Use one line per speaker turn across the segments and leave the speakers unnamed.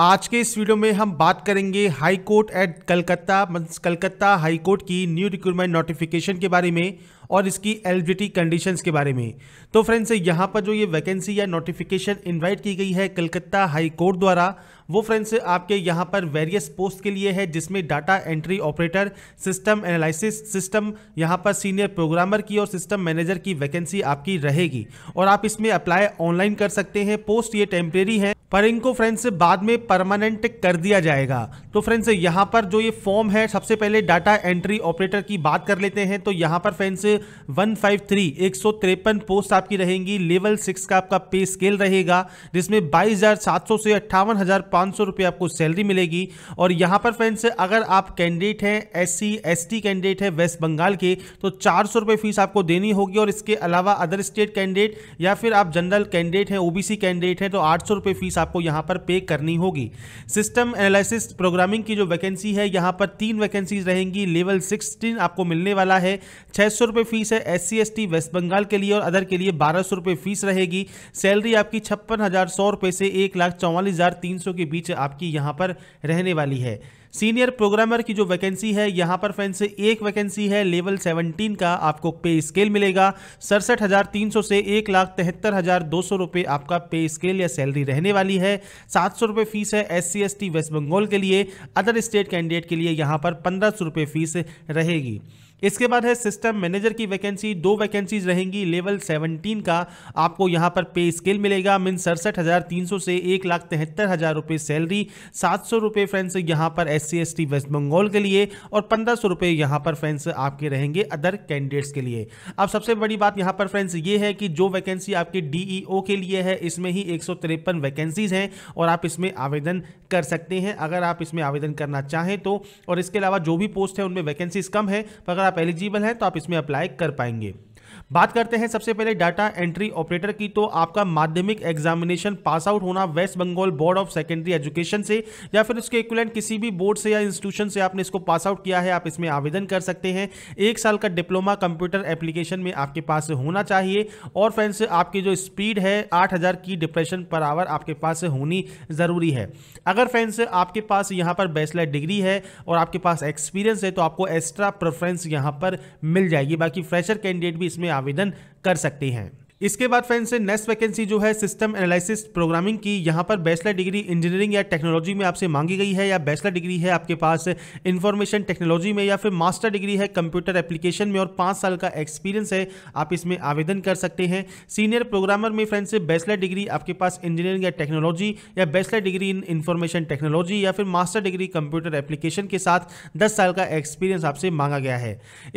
आज के इस वीडियो में हम बात करेंगे High Court at Calcutta Calcutta High Court की न्यू रिक्रूटमेंट नोटिफिकेशन के बारे में और इसकी एलिजिबिलिटी कंडीशंस के बारे में तो फ्रेंड्स यहाँ पर जो ये वैकेंसी या नोटिफिकेशन इनवाइट की गई है कलकत्ता हाई कोर्ट द्वारा वो फ्रेंड्स आपके यहाँ पर वेरियस पोस्ट के लिए है जिसमें data entry operator system analysis system यहाँ पर सीनियर प्रोग्रामर की और सिस्टम मैनेजर की वैकेंसी आपकी रहेगी और आप इसमें अप्लाई ऑनलाइन कर सकते हैं पोस्ट ये टेम्परेरी है पर इनको फ्रेंड्स बाद में परमानेंट कर दिया जाएगा तो फ्रेंड्स यहाँ पर जो ये फॉर्म है सबसे पहले डाटा एंट्री ऑपरेटर की बात कर लेते हैं तो यहाँ पर फ्रेंड्स 153 तिरपन पोस्ट आपकी रहेंगी लेवल सिक्स का आपका पे स्केल रहेगा जिसमें बाईस हज़ार सात सौ से अट्ठावन हज़ार पाँच सौ रुपये आपको सैलरी मिलेगी और यहाँ पर फ्रेंड्स अगर आप कैंडिडेट हैं S C S T candidate है वेस्ट बंगाल के तो चार सौ रुपये फीस आपको देनी होगी और इसके अलावा अदर स्टेट कैंडिडेट या फिर आप जनरल कैंडिडेट हैं ओबीसी कैंडिडेट हैं तो आठ सौ रुपये फीस आपको यहाँ पर पे करनी होगी सिस्टम एनालिसिस प्रोग्रामिंग की जो वैकेंसी है यहाँ पर तीन वैकेंसीज रहेंगी लेवल सिक्सटीन आपको मिलने वाला है छः सौ रुपये फीस है S C S T West Bengal के लिए और अदर के लिए बारह सौ रुपये फीस रहेगी सैलरी आपकी छप्पन हज़ार सौ रुपये से एक लाख चौवालीस हज़ार तीन सौ के बीच आपकी यहाँ पर रहने वाली है सीनियर प्रोग्रामर की जो वैकेंसी है यहाँ पर फ्रेंड्स एक वैकेंसी है लेवल 17 का आपको पे स्केल मिलेगा सड़सठ हज़ार तीन सौ से एक लाख तिहत्तर हज़ार दो सौ रुपये आपका पे स्केल या सैलरी रहने वाली है सात सौ रुपये फीस है S C S T West Bengal के लिए अदर स्टेट कैंडिडेट के लिए यहाँ पर पंद्रह सौ रुपये फीस रहेगी इसके बाद है सिस्टम मैनेजर की वैकेंसी दो वैकेंसीज रहेंगी लेवल 17 का आपको यहाँ पर पे स्केल मिलेगा मिन सड़सठ हज़ार तीन सौ से एक लाख तिहत्तर हज़ार रुपये सैलरी सात सौ रुपये फ्रेंड्स यहाँ पर S C S T West Bengal के लिए और पंद्रह सौ रुपये यहाँ पर फ्रेंड्स आपके रहेंगे अदर कैंडिडेट्स के लिए अब सबसे बड़ी बात यहाँ पर फ्रेंड्स ये है कि जो वैकेंसी आपकी डी के लिए है इसमें ही एक वैकेंसीज हैं और आप इसमें आवेदन कर सकते हैं अगर आप इसमें आवेदन करना चाहें तो और इसके अलावा जो भी पोस्ट है उनमें वैकेंसीज कम है अगर आप एलिजिबल हैं तो आप इसमें अप्लाई कर पाएंगे बात करते हैं सबसे पहले डाटा एंट्री ऑपरेटर की तो आपका माध्यमिक एग्जामिनेशन पास आउट होना West Bengal board of secondary education से या फिर उसके इक्वलेंट किसी भी बोर्ड से या इंस्टीट्यूशन से आपने इसको पास आउट किया है आप इसमें आवेदन कर सकते हैं एक साल का डिप्लोमा कंप्यूटर एप्लीकेशन में आपके पास होना चाहिए और फ्रेंड्स आपकी जो स्पीड है आठ की डिप्रेशन पर आवर आपके पास होनी ज़रूरी है अगर फ्रेंड्स आपके पास यहाँ पर बैचलर डिग्री है और आपके पास एक्सपीरियंस है तो आपको एक्स्ट्रा प्रेफरेंस यहाँ पर मिल जाएगी बाकी फ्रेशर कैंडिडेट भी इसमें आवेदन कर सकते हैं इसके बाद फ्रेंड्स नेक्स्ट वैकेंसी जो है सिस्टम एनालिसिस प्रोग्रामिंग की यहाँ पर बैचलर डिग्री इंजीनियरिंग या टेक्नोलॉजी में आपसे मांगी गई है या बैचलर डिग्री है आपके पास इंफॉर्मेशन टेक्नोलॉजी में या फिर मास्टर डिग्री है कंप्यूटर एप्लीकेशन में और पाँच साल का एक्सपीरियंस है आप इसमें आवेदन कर सकते हैं सीनियर प्रोग्रामर में फ्रेंड्स बैचलर डिग्री आपके पास इंजीनियरिंग या टेक्नोलॉजी या bachelor degree in information technology या फिर मास्टर डिग्री कंप्यूटर एप्लीकेशन के साथ दस साल का एक्सपीरियंस आपसे मांगा गया है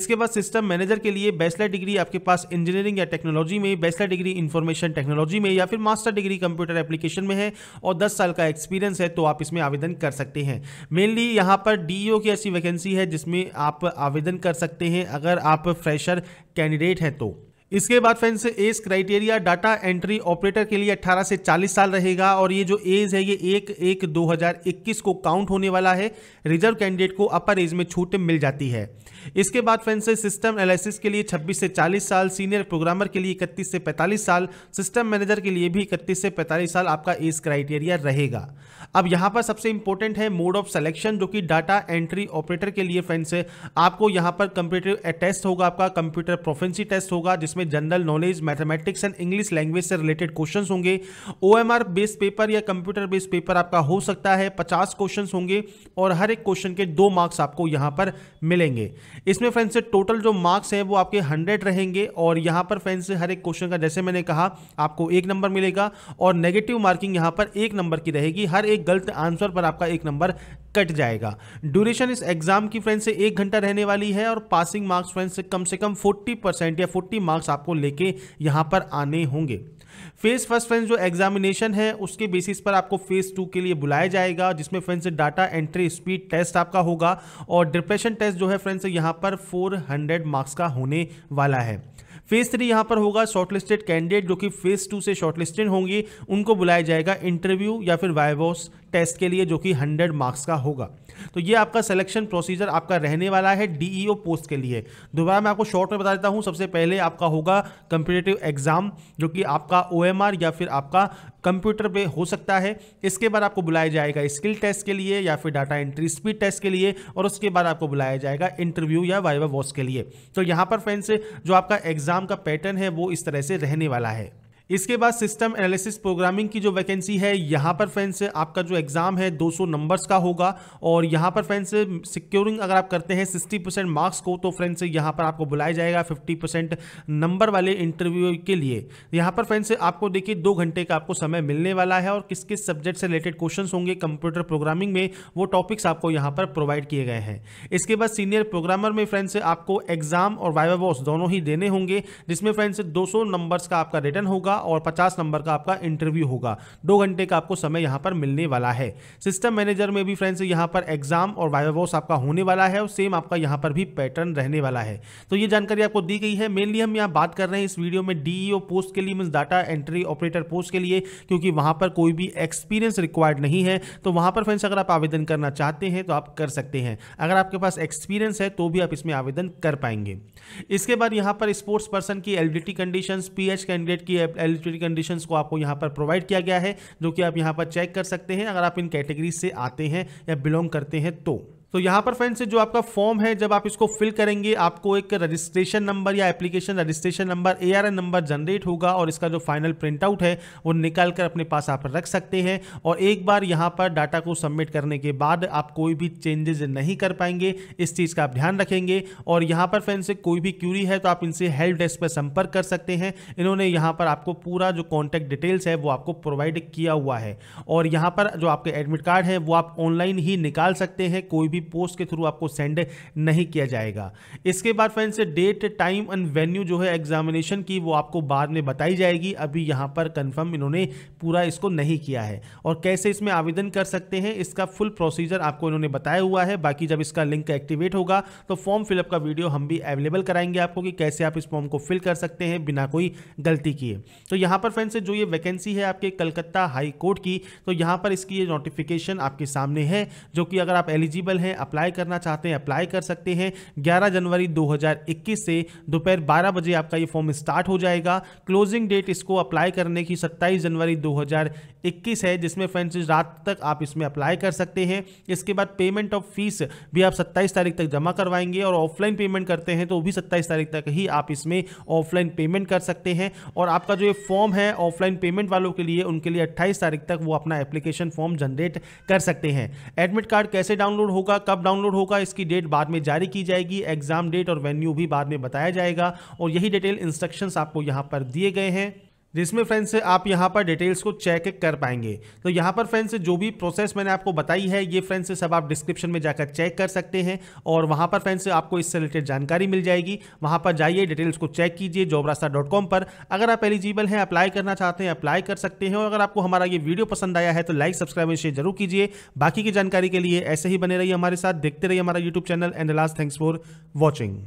इसके बाद सिस्टम मैनेजर के लिए बैचलर डिग्री आपके पास इंजीनियरिंग या टेक्नोलॉजी में बैचलर डिग्री इन्फॉर्मेशन टेक्नोलॉजी में या फिर मास्टर डिग्री कंप्यूटर एप्लीकेशन में है और दस साल का एक्सपीरियंस है तो आप इसमें आवेदन कर सकते हैं मेनली यहाँ पर डी e की ऐसी वैकेंसी है जिसमें आप आवेदन कर सकते हैं अगर आप फ्रेशर कैंडिडेट हैं तो इसके बाद friends age criteria data entry operator के लिए 18 से 40 साल रहेगा और ये जो एज है ये एक एक 2021 को काउंट होने वाला है रिजर्व कैंडिडेट को अपर एज में छूट मिल जाती है इसके बाद फ्रेंड्स सिस्टम एनालिसिस के लिए 26 से 40 साल सीनियर प्रोग्रामर के लिए इकतीस से पैंतालीस साल सिस्टम मैनेजर के लिए भी इकतीस से पैंतालीस साल आपका एज क्राइटेरिया रहेगा अब यहाँ पर सबसे इंपॉर्टेंट है मोड ऑफ सेलेक्शन जो कि डाटा एंट्री ऑपरेटर के लिए फ्रेंड्स आपको यहाँ पर कंप्यूटर टेस्ट होगा आपका कंप्यूटर प्रोफेंसी टेस्ट होगा जिसमें में general knowledge mathematics and English language से रिलेटेड क्वेश्चन होंगे ओ बेस्ड पेपर या कंप्यूटर बेस्ड पेपर आपका हो सकता है पचास क्वेश्चन होंगे और हर एक क्वेश्चन के दो मार्क्स आपको यहाँ पर मिलेंगे इसमें फ्रेंड्स टोटल जो मार्क्स हैं वो आपके हंड्रेड रहेंगे और यहाँ पर फ्रेंड्स हर एक क्वेश्चन का जैसे मैंने कहा आपको एक नंबर मिलेगा और नेगेटिव मार्किंग यहाँ पर एक नंबर की रहेगी हर एक गलत आंसर पर आपका एक नंबर कट जाएगा ड्यूरेशन इस एग्जाम की फ्रेंड से एक घंटा रहने वाली है और पासिंग मार्क्स फ्रेंड से कम से कम 40 परसेंट या 40 मार्क्स आपको लेके यहाँ पर आने होंगे फेज फर्स्ट फ्रेंड्स जो एग्जामिनेशन है उसके बेसिस पर आपको फेज टू के लिए बुलाया जाएगा जिसमें friends data entry speed test आपका होगा और डिप्रेशन टेस्ट जो है फ्रेंड्स यहाँ पर 400 मार्क्स का होने वाला है फेज थ्री यहाँ पर होगा शॉर्टलिस्टेड कैंडिडेट जो कि फेज टू से शॉर्टलिस्टेड होंगे उनको बुलाया जाएगा इंटरव्यू या फिर वाइवोस टेस्ट के लिए जो कि हंड्रेड मार्क्स का होगा तो ये आपका सिलेक्शन प्रोसीजर आपका रहने वाला है डीईओ पोस्ट e के लिए दोबारा मैं आपको शॉर्ट में बता देता हूँ सबसे पहले आपका होगा कंपिटेटिव एग्जाम जो कि आपका ओ या फिर आपका कंप्यूटर पे हो सकता है इसके बाद आपको बुलाया जाएगा स्किल टेस्ट के लिए या फिर डाटा एंट्री स्पीड टेस्ट के लिए और उसके बाद आपको बुलाया जाएगा इंटरव्यू या वाइवा वॉस के लिए तो यहाँ पर फ्रेंड्स जो आपका एग्जाम का पैटर्न है वो इस तरह से रहने वाला है इसके बाद सिस्टम एनालिसिस प्रोग्रामिंग की जो वैकेंसी है यहाँ पर फ्रेंड्स आपका जो एग्ज़ाम है 200 नंबर्स का होगा और यहाँ पर फ्रेंड्स सिक्योरिंग अगर आप करते हैं 60 परसेंट मार्क्स को तो फ्रेंड्स यहाँ पर आपको बुलाया जाएगा 50 परसेंट नंबर वाले इंटरव्यू के लिए यहाँ पर फ्रेंड्स आपको देखिए दो घंटे का आपको समय मिलने वाला है और किस किस सब्जेक्ट से रिलेटेड क्वेश्चन होंगे कंप्यूटर प्रोग्रामिंग में वो टॉपिक्स आपको यहाँ पर प्रोवाइड किए गए हैं इसके बाद सीनियर प्रोग्रामर में फ्रेंड्स आपको एग्ज़ाम और वाइवा दोनों ही देने होंगे जिसमें फ्रेंड्स दो नंबर्स का आपका रिटर्न होगा होगा और पचास नंबर का आपका इंटरव्यू होगा दो घंटे का आपको समय यहाँ पर मिलने वाला है सिस्टम मैनेजर में भी फ्रेंड्स यहाँ पर एग्जाम और वाइवावॉस आपका होने वाला है और सेम आपका यहाँ पर भी पैटर्न रहने वाला है तो ये जानकारी आपको दी गई है मेनली हम यहाँ बात कर रहे हैं इस वीडियो में डीईओ पोस्ट e के लिए mean data entry operator post के लिए क्योंकि वहाँ पर कोई भी एक्सपीरियंस रिक्वायर्ड नहीं है तो वहाँ पर फ्रेंड्स अगर आप आवेदन करना चाहते हैं तो आप कर सकते हैं अगर आपके पास एक्सपीरियंस है तो भी आप इसमें आवेदन कर पाएंगे इसके बाद यहाँ पर स्पोर्ट्स पर्सन की एलिबिलिटी कंडीशन पी कैंडिडेट की एलिजिबिलिटी कंडीशंस को आपको यहाँ पर प्रोवाइड किया गया है जो कि आप यहाँ पर चेक कर सकते हैं अगर आप इन कैटेगरी से आते हैं या बिलोंग करते हैं तो तो यहाँ पर फ्रेंड्स जो आपका फॉर्म है जब आप इसको फिल करेंगे आपको एक रजिस्ट्रेशन नंबर या application registration number a number generate होगा और इसका जो फाइनल प्रिंटआउट है वो निकाल कर अपने पास आप रख सकते हैं और एक बार यहाँ पर डाटा को सबमिट करने के बाद आप कोई भी चेंजेज नहीं कर पाएंगे इस चीज़ का आप ध्यान रखेंगे और यहाँ पर फ्रेंड्स कोई भी क्यूरी है तो आप इनसे हेल्प डेस्क पर संपर्क कर सकते हैं इन्होंने यहाँ पर आपको पूरा जो कॉन्टैक्ट डिटेल्स है वो आपको प्रोवाइड किया हुआ है और यहाँ पर जो आपके एडमिट कार्ड है वो आप ऑनलाइन ही निकाल सकते हैं कोई भी पोस्ट के थ्रू आपको सेंड नहीं किया जाएगा इसके बाद friends date time and venue जो है एग्जामिनेशन की वो आपको बाद में बताई जाएगी अभी यहाँ पर कन्फर्म इन्होंने पूरा इसको नहीं किया है और कैसे इसमें आवेदन कर सकते हैं इसका फुल प्रोसीजर आपको इन्होंने बताया हुआ है बाकी जब इसका लिंक एक्टिवेट होगा तो फॉर्म फिलअप का वीडियो हम भी अवेलेबल कराएंगे आपको कि कैसे आप इस फॉर्म को फिल कर सकते हैं बिना कोई गलती किए तो यहां पर फ्रेंड्स जो ये वैकेंसी है आपके कलकत्ता हाई कोर्ट की तो यहां पर इसकी ये नोटिफिकेशन आपके सामने है जो कि अगर आप एलिजिबल हैं अप्लाई करना चाहते हैं अप्लाई कर सकते हैं 11 जनवरी 2021 से दोपहर 12 बजे आपका ये फॉर्म स्टार्ट हो जाएगा क्लोजिंग डेट इसको अप्लाई करने की 27 जनवरी 2021 है जिसमें फ्रेंड्स रात तक आप इसमें अप्लाई कर सकते हैं इसके बाद पेमेंट ऑफ फीस भी आप सत्ताईस तारीख तक जमा करवाएंगे और ऑफलाइन पेमेंट करते हैं तो भी सत्ताईस तारीख तक ही आप इसमें ऑफलाइन पेमेंट कर सकते हैं और आपका जो ये फॉर्म है ऑफलाइन पेमेंट वालों के लिए उनके लिए अट्ठाईस तारीख तक वो अपना एप्लीकेशन फॉर्म जनरेट कर सकते हैं एडमिट कार्ड कैसे डाउनलोड होगा होगा कब डाउनलोड होगा इसकी डेट बाद में जारी की जाएगी एग्जाम डेट और वेन्यू भी बाद में बताया जाएगा और यही डिटेल इंस्ट्रक्शंस आपको यहाँ पर दिए गए हैं जिसमें फ्रेंड्स आप यहाँ पर डिटेल्स को चेक कर पाएंगे तो यहाँ पर फ्रेंड्स जो भी प्रोसेस मैंने आपको बताई है ये फ्रेंड्स सब आप डिस्क्रिप्शन में जाकर चेक कर सकते हैं और वहाँ पर फ्रेंड्स आपको इससे रिलेटेड जानकारी मिल जाएगी वहाँ पर जाइए डिटेल्स को चेक कीजिए जॉब रास्ता डॉट कॉम पर अगर आप एलिजिबल हैं अप्लाई करना चाहते हैं अप्लाई कर सकते हैं और अगर आपको हमारा ये वीडियो पसंद आया है तो लाइक सब्सक्राइब शेयर जरूर कीजिए बाकी की जानकारी के लिए ऐसे ही बने रहिए हमारे साथ देखते रहिए हमारा YouTube channel and last thanks for watching